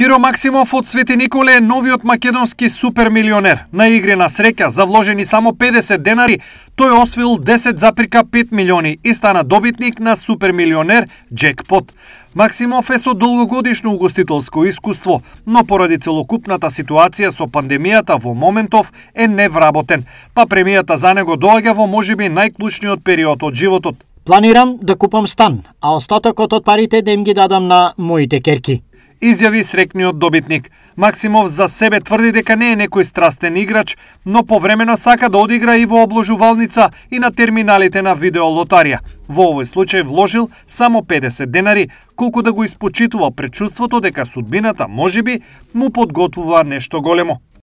Киро Максимов од Свети Николе е новиот македонски супермилионер. На игри на среќа за вложени само 50 денари, тој освоил 10,5 милиони и стана добитник на супермилионер Джекпот. Максимов е со долгогодишно угостителско искуство, но поради целокупната ситуација со пандемијата во моментов е невработен, па премијата за него доаѓа во можеби најклучниот период од животот. Планирам да купам стан, а остатокот од парите да им ги дадам на моите керки изјави срекниот добитник. Максимов за себе тврди дека не е некој страстен играч, но повремено сака да одигра и во обложувалница и на терминалите на видеолотарија. Во овој случај вложил само 50 денари, колку да го испочитува предчувството дека судбината можеби му подготвува нешто големо.